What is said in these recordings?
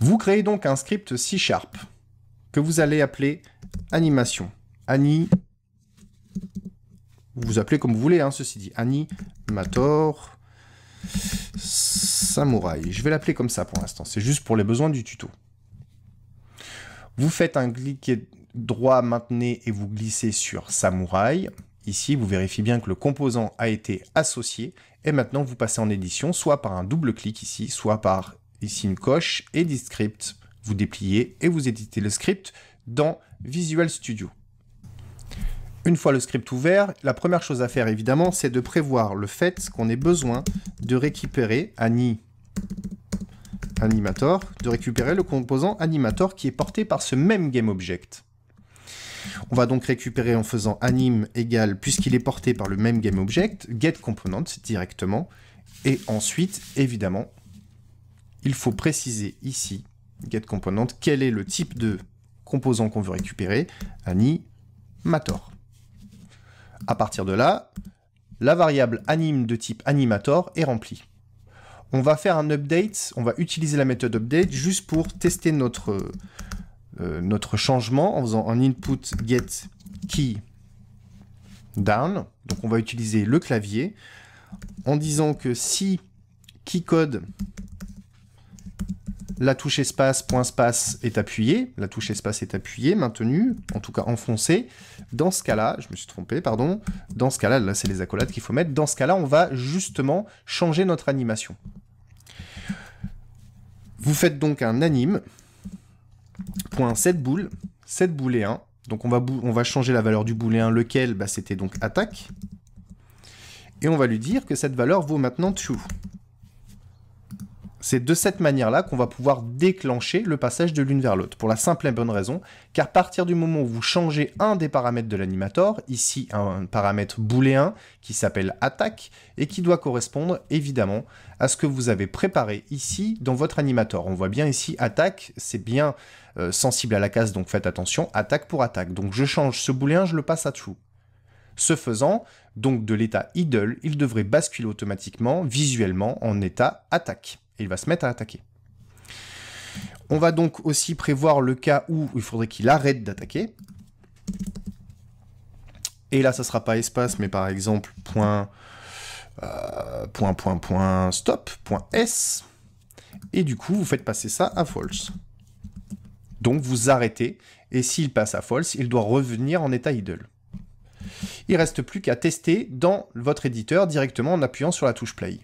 Vous créez donc un script C Sharp que vous allez appeler animation. Annie, vous vous appelez comme vous voulez, hein, ceci dit. Animator Samouraï. Je vais l'appeler comme ça pour l'instant. C'est juste pour les besoins du tuto. Vous faites un clic droit, maintenez et vous glissez sur Samouraï. Ici, vous vérifiez bien que le composant a été associé. Et maintenant, vous passez en édition, soit par un double clic ici, soit par ici une coche, Edit Script. Vous dépliez et vous éditez le script dans Visual Studio. Une fois le script ouvert, la première chose à faire évidemment, c'est de prévoir le fait qu'on ait besoin de récupérer Annie Animator, de récupérer le composant Animator qui est porté par ce même GameObject. On va donc récupérer en faisant anim égale, puisqu'il est porté par le même GameObject, getComponent directement, et ensuite, évidemment, il faut préciser ici, getComponent, quel est le type de composant qu'on veut récupérer, animator. À partir de là, la variable anime de type animator est remplie. On va faire un update, on va utiliser la méthode update juste pour tester notre, euh, notre changement en faisant un input get key down. Donc on va utiliser le clavier en disant que si keycode la touche espace, point espace est appuyée, la touche espace est appuyée, maintenue, en tout cas enfoncée. Dans ce cas-là, je me suis trompé, pardon, dans ce cas-là, là, c'est les accolades qu'il faut mettre, dans ce cas-là, on va justement changer notre animation. Vous faites donc un anime, point 7 boules, 7 boules 1, donc on va, on va changer la valeur du 1, lequel bah, c'était donc attaque. Et on va lui dire que cette valeur vaut maintenant true. C'est de cette manière-là qu'on va pouvoir déclencher le passage de l'une vers l'autre, pour la simple et bonne raison car à partir du moment où vous changez un des paramètres de l'animator, ici un paramètre booléen qui s'appelle attaque et qui doit correspondre évidemment à ce que vous avez préparé ici dans votre animator. On voit bien ici attaque, c'est bien euh, sensible à la case donc faites attention, attaque pour attaque. Donc je change ce booléen, je le passe à true. Ce faisant, donc de l'état idle, il devrait basculer automatiquement, visuellement, en état attaque et il va se mettre à attaquer. On va donc aussi prévoir le cas où il faudrait qu'il arrête d'attaquer. Et là, ça sera pas espace, mais par exemple, point, euh, point, point, point, stop, point S. Et du coup, vous faites passer ça à false. Donc, vous arrêtez. Et s'il passe à false, il doit revenir en état idle. Il reste plus qu'à tester dans votre éditeur directement en appuyant sur la touche play.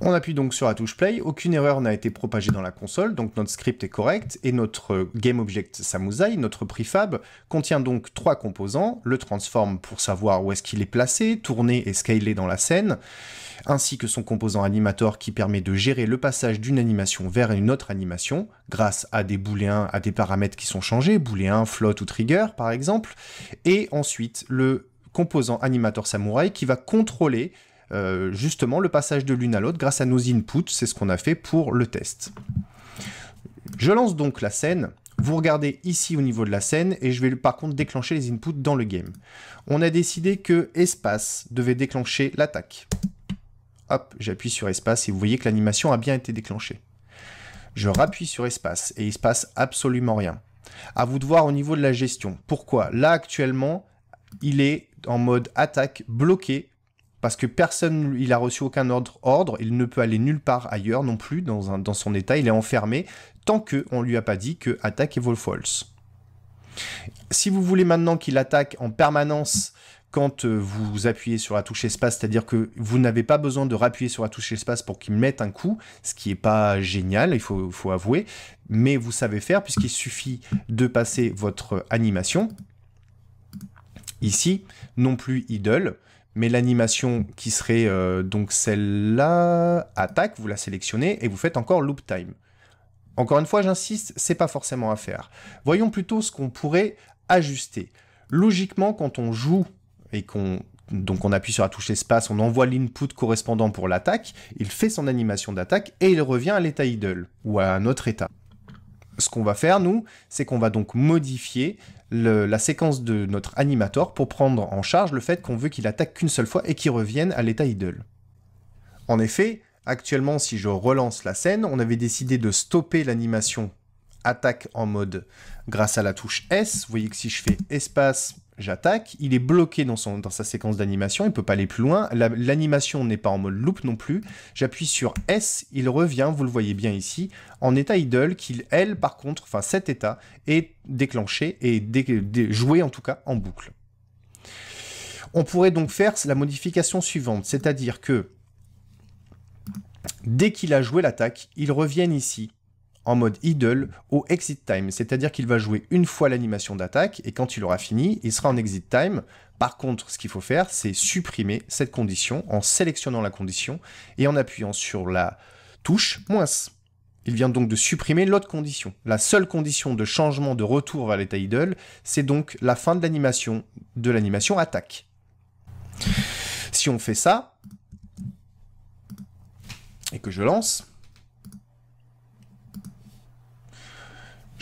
On appuie donc sur la touche play, aucune erreur n'a été propagée dans la console, donc notre script est correct, et notre euh, GameObject Samuzai, notre prefab, contient donc trois composants, le transform pour savoir où est-ce qu'il est placé, tourner et scaler dans la scène, ainsi que son composant animator qui permet de gérer le passage d'une animation vers une autre animation, grâce à des booléens, à des paramètres qui sont changés, booléens, float ou trigger par exemple, et ensuite le composant animator samouraï qui va contrôler euh, justement le passage de l'une à l'autre grâce à nos inputs, c'est ce qu'on a fait pour le test. Je lance donc la scène, vous regardez ici au niveau de la scène et je vais par contre déclencher les inputs dans le game. On a décidé que espace devait déclencher l'attaque. Hop, j'appuie sur espace et vous voyez que l'animation a bien été déclenchée. Je rappuie sur espace et il se passe absolument rien. À vous de voir au niveau de la gestion. Pourquoi Là actuellement, il est en mode attaque bloqué parce que personne, il a reçu aucun ordre, ordre, il ne peut aller nulle part ailleurs non plus dans, un, dans son état, il est enfermé tant qu'on ne lui a pas dit que attaque et false. Si vous voulez maintenant qu'il attaque en permanence quand euh, vous appuyez sur la touche espace, c'est-à-dire que vous n'avez pas besoin de rappuyer sur la touche espace pour qu'il mette un coup, ce qui n'est pas génial, il faut, faut avouer, mais vous savez faire puisqu'il suffit de passer votre animation ici, non plus idle, mais l'animation qui serait euh, donc celle-là, attaque, vous la sélectionnez et vous faites encore loop time. Encore une fois, j'insiste, c'est pas forcément à faire. Voyons plutôt ce qu'on pourrait ajuster. Logiquement, quand on joue et qu'on donc on appuie sur la touche espace, on envoie l'input correspondant pour l'attaque, il fait son animation d'attaque et il revient à l'état idle ou à un autre état. Ce qu'on va faire, nous, c'est qu'on va donc modifier la séquence de notre animator pour prendre en charge le fait qu'on veut qu'il attaque qu'une seule fois et qu'il revienne à l'état idle. En effet, actuellement, si je relance la scène, on avait décidé de stopper l'animation attaque en mode grâce à la touche S. Vous voyez que si je fais espace j'attaque, il est bloqué dans, sa séquence d'animation, il ne peut pas aller plus loin, l'animation n'est pas en mode loop non plus, j'appuie sur S, il revient, vous le voyez bien ici, en état idle, qu'il, elle, par contre, enfin cet état, est déclenché et joué en tout cas en boucle. On pourrait donc faire la modification suivante, c'est-à-dire que dès qu'il a joué l'attaque, il revienne ici en mode idle au exit time, c'est-à-dire qu'il va jouer une fois l'animation d'attaque et quand il aura fini, il sera en exit time. Par contre, ce qu'il faut faire, c'est supprimer cette condition en sélectionnant la condition et en appuyant sur la touche moins. Il vient donc de supprimer l'autre condition. La seule condition de changement de retour vers l'état idle, c'est donc la fin de l'animation de l'animation attaque. Si on fait ça, et que je lance,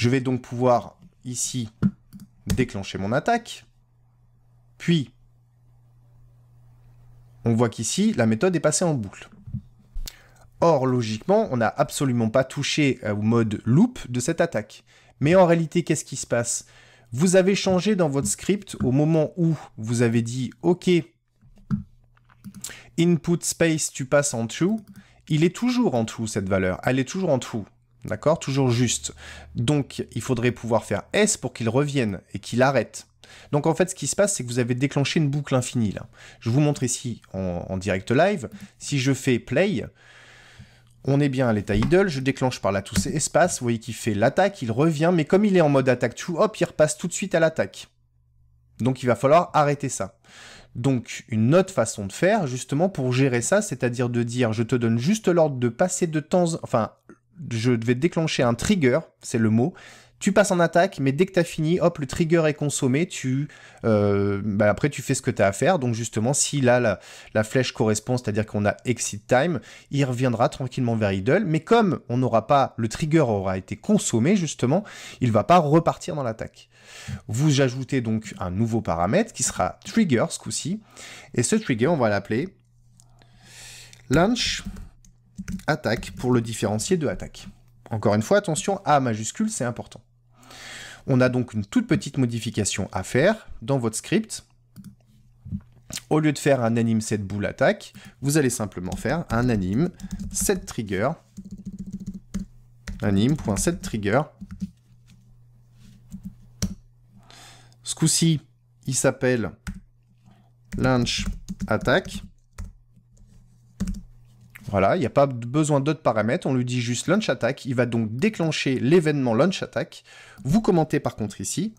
Je vais donc pouvoir ici déclencher mon attaque. Puis, on voit qu'ici, la méthode est passée en boucle. Or, logiquement, on n'a absolument pas touché au mode loop de cette attaque. Mais en réalité, qu'est-ce qui se passe Vous avez changé dans votre script au moment où vous avez dit « Ok, input space, tu passes en true », il est toujours en true cette valeur, elle est toujours en true. D'accord Toujours juste. Donc, il faudrait pouvoir faire S pour qu'il revienne et qu'il arrête. Donc en fait, ce qui se passe, c'est que vous avez déclenché une boucle infinie. Là. Je vous montre ici en, direct live. Si je fais play, on est bien à l'état idle. Je déclenche par là tous ces espaces. Vous voyez qu'il fait l'attaque, il revient. Mais comme il est en mode attaque tout hop, il repasse tout de suite à l'attaque. Donc il va falloir arrêter ça. Donc une autre façon de faire, justement, pour gérer ça, c'est-à-dire de dire, je te donne juste l'ordre de passer de temps... Enfin, je vais déclencher un trigger, c'est le mot. Tu passes en attaque, mais dès que tu as fini, hop, le trigger est consommé, tu, euh, bah, après tu fais ce que tu as à faire. Donc justement, si là la, flèche correspond, c'est-à-dire qu'on a exit time, il reviendra tranquillement vers idle, mais comme on n'aura pas, le trigger aura été consommé justement, il va pas repartir dans l'attaque. Vous ajoutez donc un nouveau paramètre qui sera trigger ce coup-ci, et ce trigger on va l'appeler launch attaque pour le différencier de attaque. Encore une fois, attention, A majuscule, c'est important. On a donc une toute petite modification à faire dans votre script. Au lieu de faire un anime set boule attaque, vous allez simplement faire un anime set trigger anime.setTrigger. Ce coup-ci, il s'appelle launch attack voilà, il n'y a pas besoin d'autres paramètres, on lui dit juste launch attack, il va donc déclencher l'événement launch attack. Vous commentez par contre ici.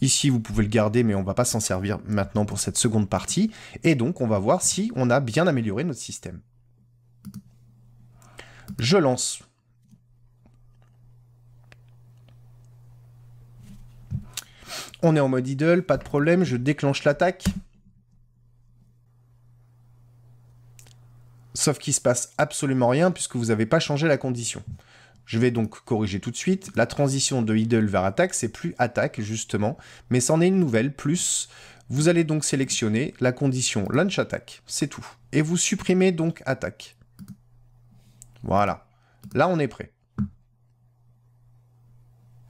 Ici, vous pouvez le garder, mais on ne va pas s'en servir maintenant pour cette seconde partie. Et donc, on va voir si on a bien amélioré notre système. Je lance. On est en mode idle, pas de problème, je déclenche l'attaque. sauf qu'il se passe absolument rien puisque vous n'avez pas changé la condition. Je vais donc corriger tout de suite. La transition de idle vers attaque, c'est plus attaque justement, mais c'en est une nouvelle plus. Vous allez donc sélectionner la condition launch attack, c'est tout. Et vous supprimez donc attaque. Voilà. Là, on est prêt.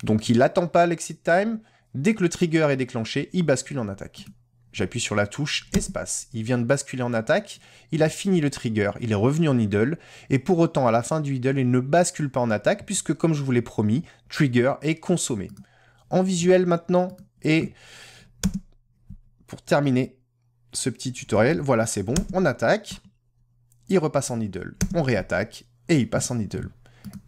Donc il n'attend pas l'exit time. Dès que le trigger est déclenché, il bascule en attaque. J'appuie sur la touche espace. Il vient de basculer en attaque, il a fini le trigger, il est revenu en idle, et pour autant à la fin du idle, il ne bascule pas en attaque puisque comme je vous l'ai promis, trigger est consommé. En visuel maintenant, et pour terminer ce petit tutoriel, voilà c'est bon, on attaque, il repasse en idle, on réattaque, et il passe en idle.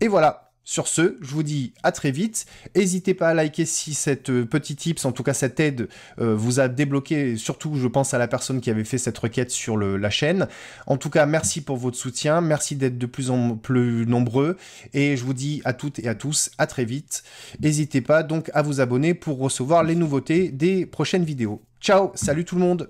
Et voilà, sur ce, je vous dis à très vite. N'hésitez pas à liker si cette euh, petite tips, en tout cas cette aide, euh, vous a débloqué. Surtout, je pense à la personne qui avait fait cette requête sur la chaîne. En tout cas, merci pour votre soutien. Merci d'être de plus en plus nombreux. Et je vous dis à toutes et à tous à très vite. N'hésitez pas donc à vous abonner pour recevoir les nouveautés des prochaines vidéos. Ciao, salut tout le monde